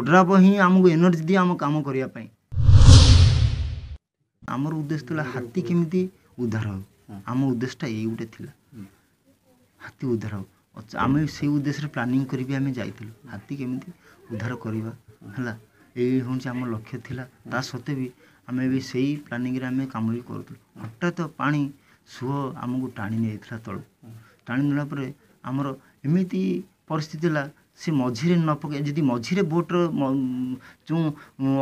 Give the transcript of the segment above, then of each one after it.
ଉଡ୍ରାପ ହିଁ ଆମକୁ ଏନର୍ଜି ଦିଏ ଆମ କାମ କରିବା ପାଇଁ ଆମର ଉଦ୍ଦେଶ୍ୟ ଥିଲା ହାତୀ କେମିତି ଉଦ୍ଧାର ହେଉ ଆମ ଉଦ୍ଦେଶ୍ୟଟା ଏଇ ଗୋଟେ ଥିଲା ହାତୀ ଉଦ୍ଧାର ହେଉ ଆମେ ସେଇ ଉଦ୍ଦେଶ୍ୟରେ ପ୍ଲାନିଂ କରିବି ଆମେ ଯାଇଥିଲୁ ହାତୀ କେମିତି ଉଦ୍ଧାର କରିବା ହେଲା ଏଇ ହେଉଛି ଆମ ଲକ୍ଷ୍ୟ ଥିଲା ତା ସତ୍ତ୍ୱେ ବି ଆମେ ବି ସେଇ ପ୍ଲାନିଂରେ ଆମେ କାମ ବି କରୁଥିଲୁ ହଠାତ୍ ପାଣି ସୁଅ ଆମକୁ ଟାଣି ନେଇଯାଇଥିଲା ତଳୁ ଟାଣି ନେଲା ପରେ ଆମର ଏମିତି ପରିସ୍ଥିତି ହେଲା ସେ ମଝିରେ ନ ପକାଇ ଯଦି ମଝିରେ ବୋଟ୍ର ଯେଉଁ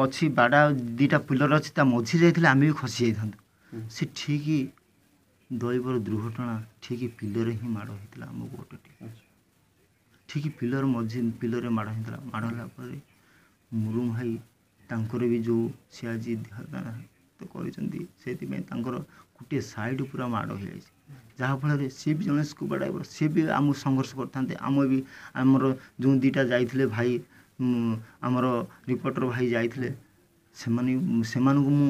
ଅଛି ବାଡ଼ା ଦୁଇଟା ପିଲର୍ ଅଛି ତା ମଝିରେ ଯାଇଥିଲେ ଆମେ ବି ଖସି ଯାଇଥାନ୍ତୁ ସେ ଠିକ୍ ଦୈବର ଦୁର୍ଘଟଣା ଠିକ୍ ପିଲରେ ହିଁ ମାଡ଼ ହେଇଥିଲା ଆମ ବୋଟ୍ଟି ଠିକ୍ ପିଲର୍ ମଝି ପିଲରେ ମାଡ଼ ହେଇଥିଲା ମାଡ଼ ହେଲା ପରେ ମୁରୁମ ଭାଇ ତାଙ୍କର ବି ଯେଉଁ ସେ ଆଜି ଦେହାଦାନ କରିଛନ୍ତି ସେଇଥିପାଇଁ ତାଙ୍କର ଗୋଟିଏ ସାଇଡ଼୍ ପୁରା ମାଡ଼ ହେଇଯାଇଛି ଯାହାଫଳରେ ସିଏ ବି ଜଣେ ସ୍କୁବା ଡ୍ରାଇଭର୍ ସିଏ ବି ଆମକୁ ସଂଘର୍ଷ କରିଥାନ୍ତେ ଆମ ବି ଆମର ଯେଉଁ ଦୁଇଟା ଯାଇଥିଲେ ଭାଇ ଆମର ରିପୋର୍ଟର ଭାଇ ଯାଇଥିଲେ ସେମାନେ ସେମାନଙ୍କୁ ମୁଁ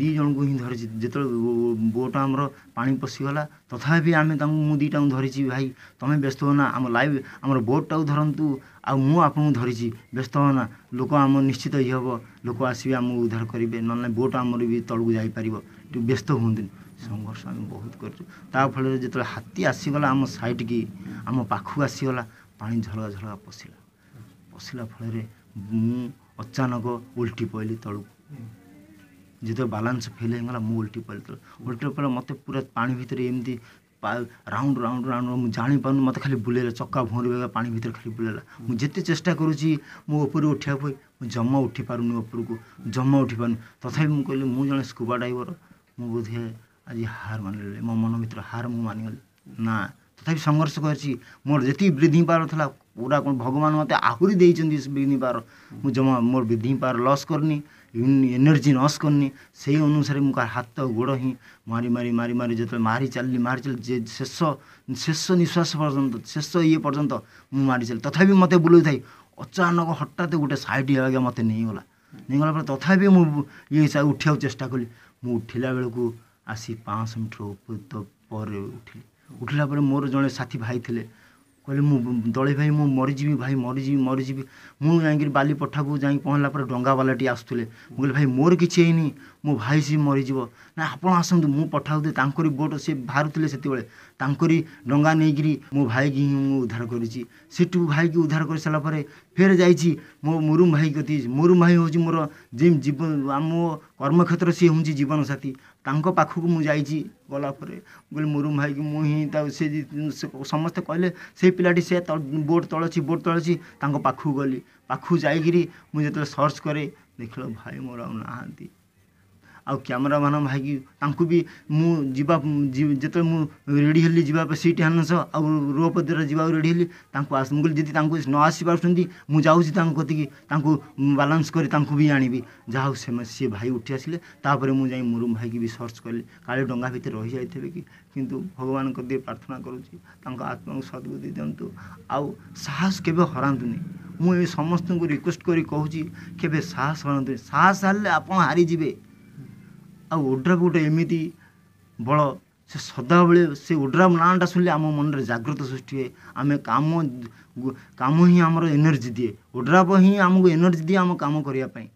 ଦୁଇ ଜଣଙ୍କୁ ହିଁ ଧରିଛି ଯେତେବେଳେ ବୋଟ୍ ଆମର ପାଣି ପଶିଗଲା ତଥାପି ଆମେ ତାଙ୍କୁ ମୁଁ ଦୁଇଟାକୁ ଧରିଛି ଭାଇ ତୁମେ ବ୍ୟସ୍ତ ହୁଅନା ଆମ ଲାଇଭ୍ ଆମର ବୋଟ୍ଟାକୁ ଧରନ୍ତୁ ଆଉ ମୁଁ ଆପଣଙ୍କୁ ଧରିଛି ବ୍ୟସ୍ତ ହୁଅନା ଲୋକ ଆମ ନିଶ୍ଚିତ ଇଏ ହେବ ଲୋକ ଆସିବେ ଆମକୁ ଉଦ୍ଧାର କରିବେ ନହେଲେ ବୋଟ୍ ଆମର ବି ତଳକୁ ଯାଇପାରିବ ଟିକେ ବ୍ୟସ୍ତ ହୁଅନ୍ତୁନି ସଂଘର୍ଷ ଆମେ ବହୁତ କରିଛୁ ତା ଫଳରେ ଯେତେବେଳେ ହାତୀ ଆସିଗଲା ଆମ ସାଇଡ଼୍କି ଆମ ପାଖକୁ ଆସିଗଲା ପାଣି ଝଳଗା ଝଳଗା ପଶିଲା ପଶିଲା ଫଳରେ ମୁଁ ଅଚାନକ ଓଲଟି ପଡ଼ିଲି ତଳୁ ଯେତେବେଳେ ବାଲାନ୍ସ ଫେଲ୍ ହେଇଗଲା ମୁଁ ଓଲଟି ପଡ଼ିଲି ତଳୁ ଓଲଟି ପଡ଼ିଲେ ମୋତେ ପୁରା ପାଣି ଭିତରେ ଏମିତି ରାଉଣ୍ଡ ରାଉଣ୍ଡ ରାଉଣ୍ଡ ମୁଁ ଜାଣିପାରୁନି ମୋତେ ଖାଲି ବୁଲେଇଲା ଚକା ଭରିବା ପାଣି ଭିତରେ ଖାଲି ବୁଲେଇଲା ମୁଁ ଯେତେ ଚେଷ୍ଟା କରୁଛି ମୁଁ ଉପରକୁ ଉଠିବା ପାଇଁ ମୁଁ ଜମା ଉଠିପାରୁନି ଉପରକୁ ଜମା ଉଠିପାରୁନି ତଥାପି ମୁଁ କହିଲି ମୁଁ ଜଣେ ସ୍କୁବା ଡ୍ରାଇଭର ମୁଁ ବୋଧେ ଆଜି ହାର ମାନିଲେ ମୋ ମନ ଭିତରେ ହାର ମୁଁ ମାନିଗଲି ନା ତଥାପି ସଂଘର୍ଷ କରିଛି ମୋର ଯେତିକି ବ୍ରିଦିଂ ପାୱାର ଥିଲା ପୁରା କ'ଣ ଭଗବାନ ମୋତେ ଆହୁରି ଦେଇଛନ୍ତି ବ୍ରିଦିଂ ପାୱାର ମୁଁ ଜମା ମୋର ବ୍ରିଦିଂ ପାୱାର ଲସ୍ କରିନି ଏନର୍ଜି ନସ୍ କରିନି ସେଇ ଅନୁସାରେ ମୁଁ ହାତ ଗୋଡ଼ ହିଁ ମାରି ମାରି ମାରି ମାରି ଯେତେବେଳେ ମାରି ଚାଲିଲି ମାରି ଚାଲିଲି ଯେ ଶେଷ ଶେଷ ନିଶ୍ୱାସ ପର୍ଯ୍ୟନ୍ତ ଶେଷ ଇଏ ପର୍ଯ୍ୟନ୍ତ ମୁଁ ମାରି ଚାଲି ତଥାପି ମୋତେ ବୁଲଉଥାଏ ଅଚାନକ ହଠାତ୍ ଗୋଟେ ସାଇଟ୍ ଆଜ୍ଞା ମୋତେ ନେଇଗଲା ନେଇଗଲା ପରେ ତଥାପି ମୁଁ ଇଏ ଉଠିବାକୁ ଚେଷ୍ଟା କଲି ମୁଁ ଉଠିଲା ବେଳକୁ ଆସି ପାଞ୍ଚଶହ ମିଟର ଉପର ଉପରେ ଉଠିଲି ଉଠିଲା ପରେ ମୋର ଜଣେ ସାଥୀ ଭାଇ ଥିଲେ କହିଲେ ମୁଁ ଦଳେଇ ଭାଇ ମୁଁ ମରିଯିବି ଭାଇ ମରିଯିବି ମରିଯିବି ମୁଁ ଯାଇକିରି ବାଲି ପଠାକୁ ଯାଇକି ପହଁରିଲା ପରେ ଡଙ୍ଗାବାଲାଟି ଆସୁଥିଲେ ମୁଁ କହିଲି ଭାଇ ମୋର କିଛି ହେଇନି ମୋ ଭାଇ ସିଏ ମରିଯିବ ନା ଆପଣ ଆସନ୍ତୁ ମୁଁ ପଠାଉଥିଲି ତାଙ୍କରି ବୋଟ୍ ସେ ବାହାରୁଥିଲେ ସେତେବେଳେ ତାଙ୍କରି ଡଙ୍ଗା ନେଇକିରି ମୋ ଭାଇକି ହିଁ ମୁଁ ଉଦ୍ଧାର କରିଛି ସେଠୁ ଭାଇକି ଉଦ୍ଧାର କରିସାରିଲା ପରେ ଫେର ଯାଇଛି ମୋ ମୁରୁମ ଭାଇ କତି ମୁରୁମ ଭାଇ ହେଉଛି ମୋର ଯେମିତି ଜୀବନ ଆମ କର୍ମକ୍ଷେତ୍ର ସିଏ ହେଉଛି ଜୀବନସାଥୀ ତାଙ୍କ ପାଖକୁ ମୁଁ ଯାଇଛି ଗଲା ପରେ ମୁଁ କହିଲି ମୁରୁମ ଭାଇକି ମୁଁ ହିଁ ତା ସେ ସମସ୍ତେ କହିଲେ ସେ ପିଲାଟି ସେ ବୋର୍ଡ଼ ତଳେ ଅଛି ବୋର୍ଡ଼ ତଳେ ଅଛି ତାଙ୍କ ପାଖକୁ ଗଲି ପାଖକୁ ଯାଇକିରି ମୁଁ ଯେତେବେଳେ ସର୍ଚ୍ଚ କରେ ଦେଖିଲା ଭାଇ ମୋର ଆଉ ନାହାନ୍ତି ଆଉ କ୍ୟାମେରାମାନ ଭାଇକି ତାଙ୍କୁ ବି ମୁଁ ଯିବା ଯେତେବେଳେ ମୁଁ ରେଡ଼ି ହେଲି ଯିବା ପାଇଁ ସିଟ୍ ହାନସ ଆଉ ରୋପ୍ ଯିବାକୁ ରେଡ଼ି ହେଲି ତାଙ୍କୁ ଆସ ମୁଁ କହିଲି ଯଦି ତାଙ୍କୁ ନ ଆସିପାରୁଛନ୍ତି ମୁଁ ଯାଉଛି ତାଙ୍କ କତିକି ତାଙ୍କୁ ବାଲାନ୍ସ କରି ତାଙ୍କୁ ବି ଆଣିବି ଯାହା ହଉ ସେମାନେ ସିଏ ଭାଇ ଉଠି ଆସିଲେ ତାପରେ ମୁଁ ଯାଇ ମୁରୁମ୍ ଭାଇକି ବି ସର୍ଚ୍ଚ କଲି କାଳେ ଡଙ୍ଗା ଭିତରେ ରହିଯାଇଥିବେ କି କିନ୍ତୁ ଭଗବାନଙ୍କ ଦେଇ ପ୍ରାର୍ଥନା କରୁଛି ତାଙ୍କ ଆତ୍ମାକୁ ସଦ୍ବୁଦ୍ଧି ଦିଅନ୍ତୁ ଆଉ ସାହସ କେବେ ହରାନ୍ତୁନି ମୁଁ ଏବେ ସମସ୍ତଙ୍କୁ ରିକ୍ୱେଷ୍ଟ କରି କହୁଛି କେବେ ସାହସ ହରାନ୍ତୁନି ସାହସ ହାରିଲେ ଆପଣ ହାରିଯିବେ ଆଉ ଉଡ୍ରା ଗୋଟେ ଏମିତି ବଳ ସେ ସଦାବେଳେ ସେ ଉଡ୍ରା ନାଁଟା ଶୁଣିଲେ ଆମ ମନରେ ଜାଗ୍ରତ ସୃଷ୍ଟି ହୁଏ ଆମେ କାମ କାମ ହିଁ ଆମର ଏନର୍ଜି ଦିଏ ଉଡ୍ରାପ ହିଁ ଆମକୁ ଏନର୍ଜି ଦିଏ ଆମ କାମ କରିବା ପାଇଁ